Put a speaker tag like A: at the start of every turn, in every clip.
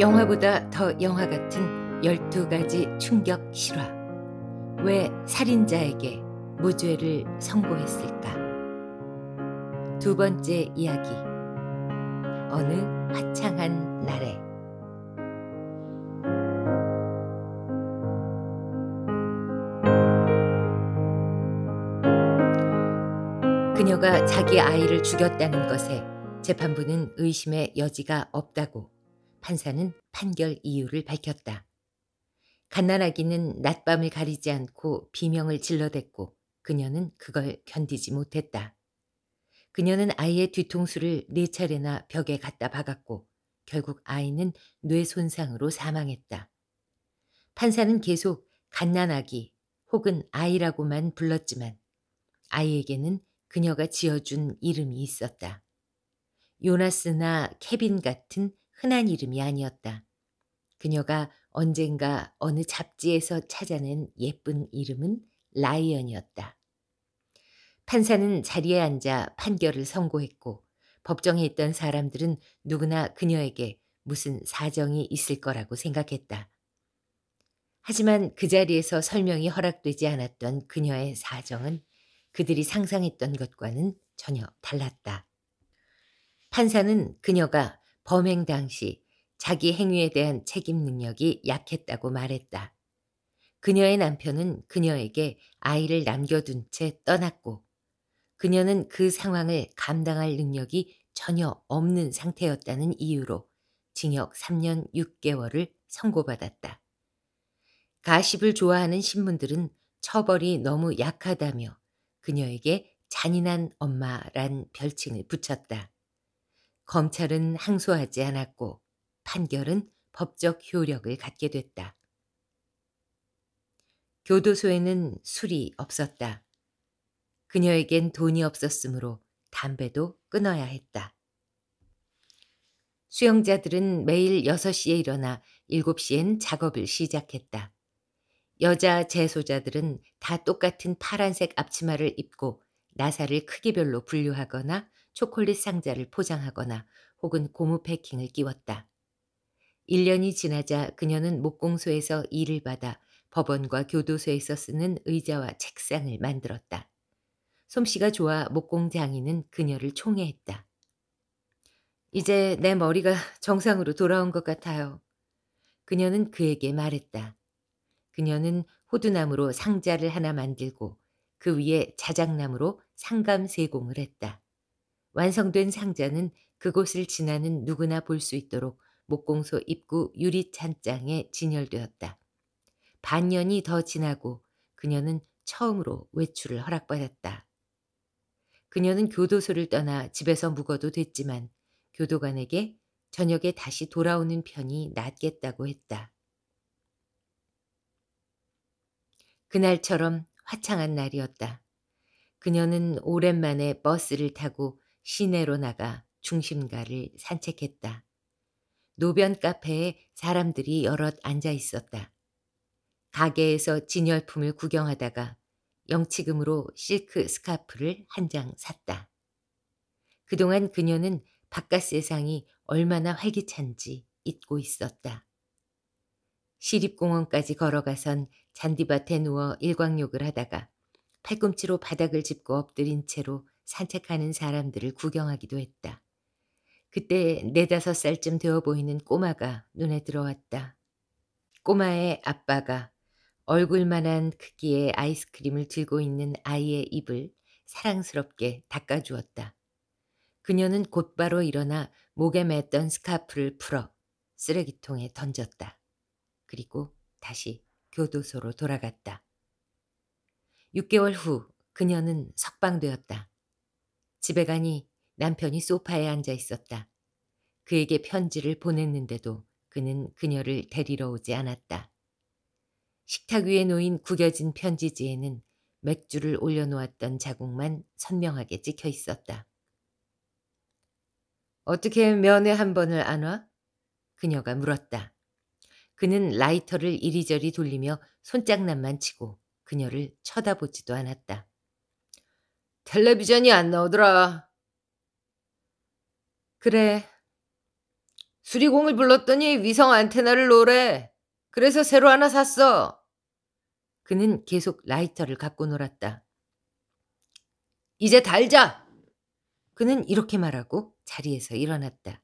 A: 영화보다 더 영화 같은 12가지 충격 실화. 왜 살인자에게 무죄를 선고했을까? 두 번째 이야기. 어느 화창한 날에 그녀가 자기 아이를 죽였다는 것에 재판부는 의심의 여지가 없다고 판사는 판결 이유를 밝혔다. 갓난아기는 낮밤을 가리지 않고 비명을 질러댔고 그녀는 그걸 견디지 못했다. 그녀는 아이의 뒤통수를 네 차례나 벽에 갖다 박았고 결국 아이는 뇌 손상으로 사망했다. 판사는 계속 갓난아기 혹은 아이라고만 불렀지만 아이에게는 그녀가 지어준 이름이 있었다. 요나스나 케빈 같은 흔한 이름이 아니었다. 그녀가 언젠가 어느 잡지에서 찾아낸 예쁜 이름은 라이언이었다. 판사는 자리에 앉아 판결을 선고했고 법정에 있던 사람들은 누구나 그녀에게 무슨 사정이 있을 거라고 생각했다. 하지만 그 자리에서 설명이 허락되지 않았던 그녀의 사정은 그들이 상상했던 것과는 전혀 달랐다. 판사는 그녀가 범행 당시 자기 행위에 대한 책임 능력이 약했다고 말했다. 그녀의 남편은 그녀에게 아이를 남겨둔 채 떠났고 그녀는 그 상황을 감당할 능력이 전혀 없는 상태였다는 이유로 징역 3년 6개월을 선고받았다. 가십을 좋아하는 신문들은 처벌이 너무 약하다며 그녀에게 잔인한 엄마란 별칭을 붙였다. 검찰은 항소하지 않았고 판결은 법적 효력을 갖게 됐다. 교도소에는 술이 없었다. 그녀에겐 돈이 없었으므로 담배도 끊어야 했다. 수영자들은 매일 6시에 일어나 7시엔 작업을 시작했다. 여자 재소자들은 다 똑같은 파란색 앞치마를 입고 나사를 크기별로 분류하거나 초콜릿 상자를 포장하거나 혹은 고무 패킹을 끼웠다. 1년이 지나자 그녀는 목공소에서 일을 받아 법원과 교도소에서 쓰는 의자와 책상을 만들었다. 솜씨가 좋아 목공 장인은 그녀를 총애했다. 이제 내 머리가 정상으로 돌아온 것 같아요. 그녀는 그에게 말했다. 그녀는 호두나무로 상자를 하나 만들고 그 위에 자작나무로 상감 세공을 했다. 완성된 상자는 그곳을 지나는 누구나 볼 수 있도록 목공소 입구 유리 찬장에 진열되었다. 반년이 더 지나고 그녀는 처음으로 외출을 허락받았다. 그녀는 교도소를 떠나 집에서 묵어도 됐지만 교도관에게 저녁에 다시 돌아오는 편이 낫겠다고 했다. 그날처럼 화창한 날이었다. 그녀는 오랜만에 버스를 타고 시내로 나가 중심가를 산책했다. 노변 카페에 사람들이 여럿 앉아 있었다. 가게에서 진열품을 구경하다가 영치금으로 실크 스카프를 한 장 샀다. 그동안 그녀는 바깥 세상이 얼마나 활기찬지 잊고 있었다. 시립공원까지 걸어가선 잔디밭에 누워 일광욕을 하다가 팔꿈치로 바닥을 짚고 엎드린 채로 산책하는 사람들을 구경하기도 했다. 그때 네다섯 살쯤 되어 보이는 꼬마가 눈에 들어왔다. 꼬마의 아빠가 얼굴만한 크기의 아이스크림을 들고 있는 아이의 입을 사랑스럽게 닦아주었다. 그녀는 곧바로 일어나 목에 맸던 스카프를 풀어 쓰레기통에 던졌다. 그리고 다시 교도소로 돌아갔다. 6개월 후 그녀는 석방되었다. 집에 가니 남편이 소파에 앉아 있었다. 그에게 편지를 보냈는데도 그는 그녀를 데리러 오지 않았다. 식탁 위에 놓인 구겨진 편지지에는 맥주를 올려놓았던 자국만 선명하게 찍혀 있었다. 어떻게 면회 한 번을 안 와? 그녀가 물었다. 그는 라이터를 이리저리 돌리며 손장난만 치고 그녀를 쳐다보지도 않았다. 텔레비전이 안 나오더라. 그래. 수리공을 불렀더니 위성 안테나를 노래. 그래서 새로 하나 샀어. 그는 계속 라이터를 갖고 놀았다. 이제 달자! 그는 이렇게 말하고 자리에서 일어났다.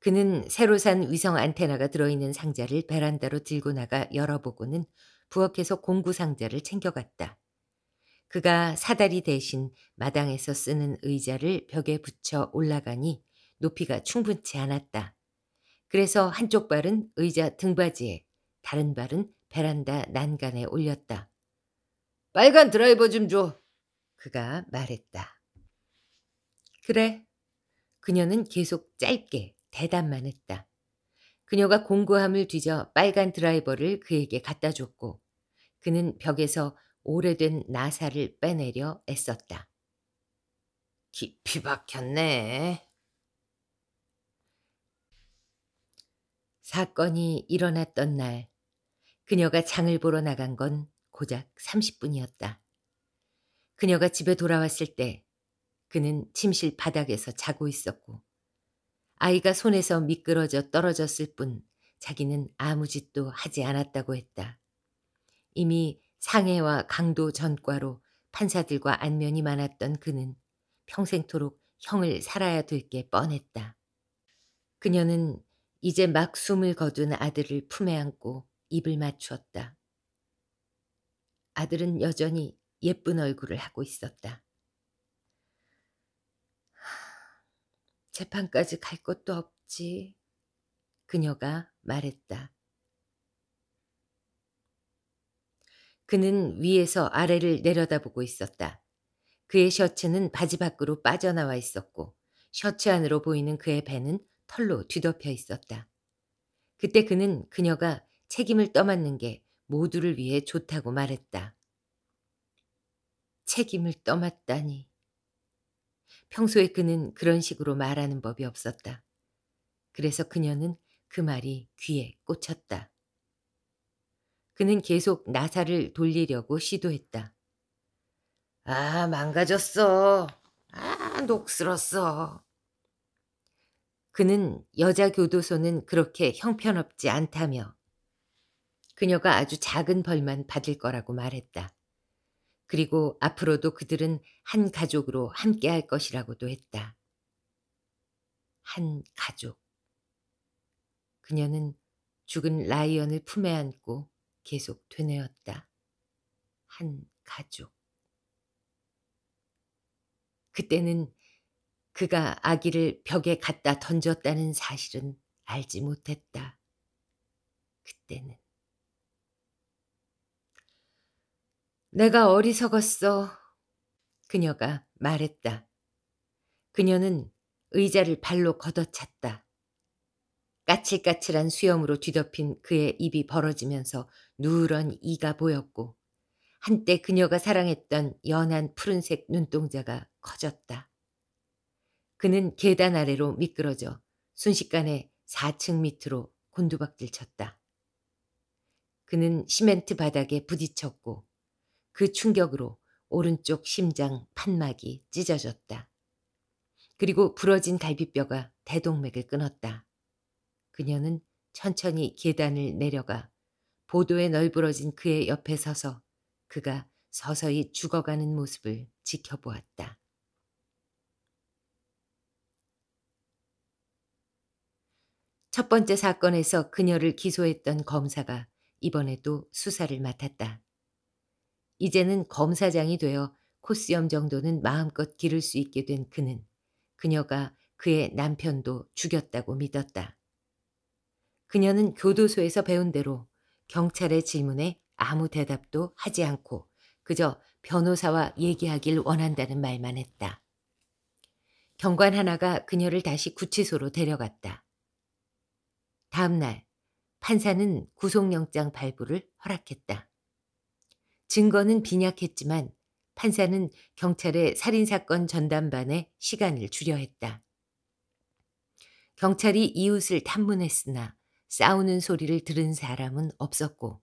A: 그는 새로 산 위성 안테나가 들어있는 상자를 베란다로 들고 나가 열어보고는 부엌에서 공구 상자를 챙겨갔다. 그가 사다리 대신 마당에서 쓰는 의자를 벽에 붙여 올라가니 높이가 충분치 않았다. 그래서 한쪽 발은 의자 등받이에 다른 발은 베란다 난간에 올렸다. 빨간 드라이버 좀 줘. 그가 말했다. 그래. 그녀는 계속 짧게 대답만 했다. 그녀가 공구함을 뒤져 빨간 드라이버를 그에게 갖다 줬고 그는 벽에서 오래된 나사를 빼내려 애썼다. 깊이 박혔네. 사건이 일어났던 날, 그녀가 장을 보러 나간 건 고작 30분이었다. 그녀가 집에 돌아왔을 때 그는 침실 바닥에서 자고 있었고 아이가 손에서 미끄러져 떨어졌을 뿐 자기는 아무 짓도 하지 않았다고 했다. 이미 상해와 강도 전과로 판사들과 안면이 많았던 그는 평생토록 형을 살아야 될 게 뻔했다. 그녀는 이제 막 숨을 거둔 아들을 품에 안고 입을 맞추었다. 아들은 여전히 예쁜 얼굴을 하고 있었다. 재판까지 갈 것도 없지. 그녀가 말했다. 그는 위에서 아래를 내려다보고 있었다. 그의 셔츠는 바지 밖으로 빠져나와 있었고 셔츠 안으로 보이는 그의 배는 털로 뒤덮여 있었다. 그때 그는 그녀가 책임을 떠맡는 게 모두를 위해 좋다고 말했다. 책임을 떠맡다니. 평소에 그는 그런 식으로 말하는 법이 없었다. 그래서 그녀는 그 말이 귀에 꽂혔다. 그는 계속 나사를 돌리려고 시도했다. 아, 망가졌어. 아, 녹슬었어. 그는 여자 교도소는 그렇게 형편없지 않다며 그녀가 아주 작은 벌만 받을 거라고 말했다. 그리고 앞으로도 그들은 한 가족으로 함께 할 것이라고도 했다. 한 가족. 그녀는 죽은 라이언을 품에 안고 계속 되뇌었다. 한 가족. 그때는 그가 아기를 벽에 갖다 던졌다는 사실은 알지 못했다. 그때는. 내가 어리석었어. 그녀가 말했다. 그녀는 의자를 발로 걷어찼다. 까칠까칠한 수염으로 뒤덮인 그의 입이 벌어지면서 누런 이가 보였고 한때 그녀가 사랑했던 연한 푸른색 눈동자가 커졌다. 그는 계단 아래로 미끄러져 순식간에 4층 밑으로 곤두박질 쳤다. 그는 시멘트 바닥에 부딪혔고 그 충격으로 오른쪽 심장 판막이 찢어졌다. 그리고 부러진 갈비뼈가 대동맥을 끊었다. 그녀는 천천히 계단을 내려가 보도에 널브러진 그의 옆에 서서 그가 서서히 죽어가는 모습을 지켜보았다. 첫 번째 사건에서 그녀를 기소했던 검사가 이번에도 수사를 맡았다. 이제는 검사장이 되어 코스염 정도는 마음껏 기를 수 있게 된 그는 그녀가 그의 남편도 죽였다고 믿었다. 그녀는 교도소에서 배운 대로 경찰의 질문에 아무 대답도 하지 않고 그저 변호사와 얘기하길 원한다는 말만 했다. 경관 하나가 그녀를 다시 구치소로 데려갔다. 다음 날 판사는 구속영장 발부를 허락했다. 증거는 빈약했지만 판사는 경찰의 살인사건 전담반에 시간을 주려 했다. 경찰이 이웃을 탐문했으나 싸우는 소리를 들은 사람은 없었고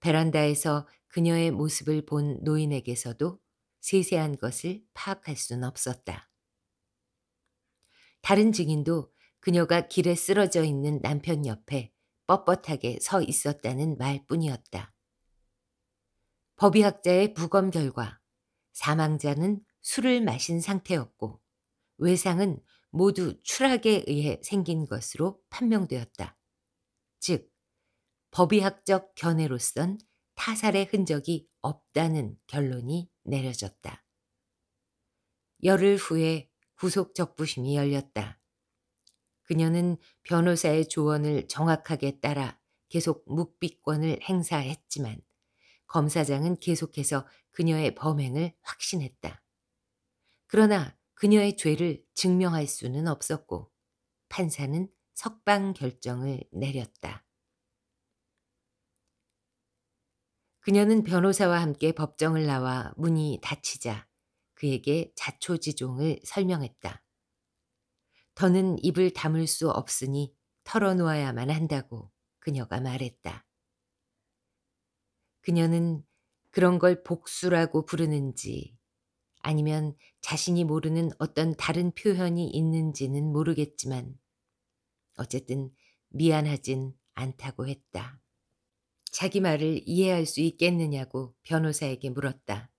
A: 베란다에서 그녀의 모습을 본 노인에게서도 세세한 것을 파악할 순 없었다. 다른 증인도 그녀가 길에 쓰러져 있는 남편 옆에 뻣뻣하게 서 있었다는 말뿐이었다. 법의학자의 부검 결과 사망자는 술을 마신 상태였고 외상은 모두 추락에 의해 생긴 것으로 판명되었다. 즉 법의학적 견해로선 타살의 흔적이 없다는 결론이 내려졌다. 열흘 후에 구속 적부심이 열렸다. 그녀는 변호사의 조언을 정확하게 따라 계속 묵비권을 행사했지만 검사장은 계속해서 그녀의 범행을 확신했다. 그러나 그녀의 죄를 증명할 수는 없었고 판사는 석방 결정을 내렸다. 그녀는 변호사와 함께 법정을 나와 문이 닫히자 그에게 자초지종을 설명했다. 더는 입을 다물 수 없으니 털어놓아야만 한다고 그녀가 말했다. 그녀는 그런 걸 복수라고 부르는지 아니면 자신이 모르는 어떤 다른 표현이 있는지는 모르겠지만 어쨌든 미안하진 않다고 했다. 자기 말을 이해할 수 있겠느냐고 변호사에게 물었다.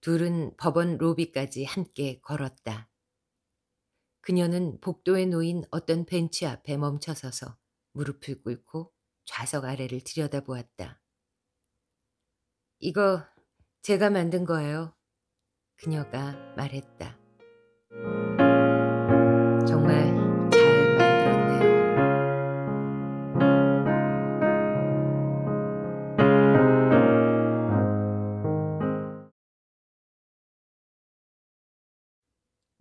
A: 둘은 법원 로비까지 함께 걸었다. 그녀는 복도에 놓인 어떤 벤치 앞에 멈춰서서 무릎을 꿇고 좌석 아래를 들여다보았다. 이거 제가 만든 거예요. 그녀가 말했다.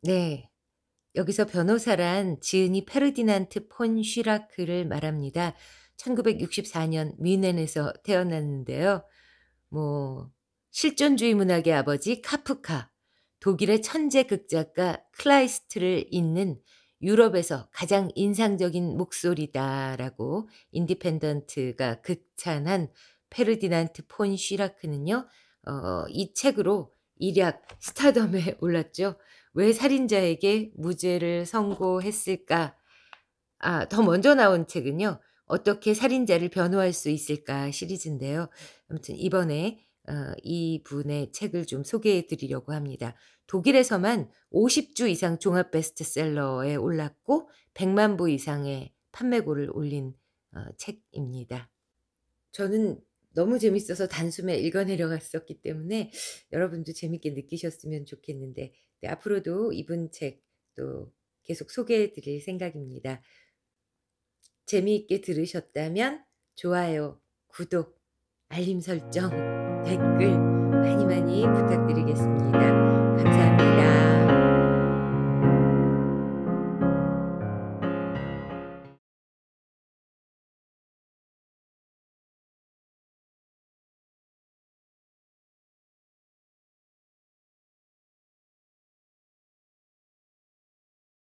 A: 네. 여기서 변호사란 지은이 페르디난트 폰 쉬라크를 말합니다. 1964년 뮌헨에서 태어났는데요. 뭐 실존주의 문학의 아버지 카프카, 독일의 천재 극작가 클라이스트를 잇는 유럽에서 가장 인상적인 목소리다라고 인디펜던트가 극찬한 페르디난트 폰 쉬라크는요. 어, 이 책으로 일약 스타덤에 올랐죠. 왜 살인자에게 무죄를 선고했을까? 아, 더 먼저 나온 책은요. 어떻게 살인자를 변호할 수 있을까 시리즈인데요. 아무튼 이번에 어, 이분의 책을 좀 소개해 드리려고 합니다. 독일에서만 50주 이상 종합 베스트셀러에 올랐고 100만 부 이상의 판매고를 올린 어, 책입니다. 저는 너무 재밌어서 단숨에 읽어내려 갔었기 때문에 여러분도 재밌게 느끼셨으면 좋겠는데 네, 앞으로도 이분 책 또 계속 소개해 드릴 생각입니다. 재미있게 들으셨다면 좋아요, 구독, 알림 설정, 댓글 많이 많이 부탁드리겠습니다. 감사합니다.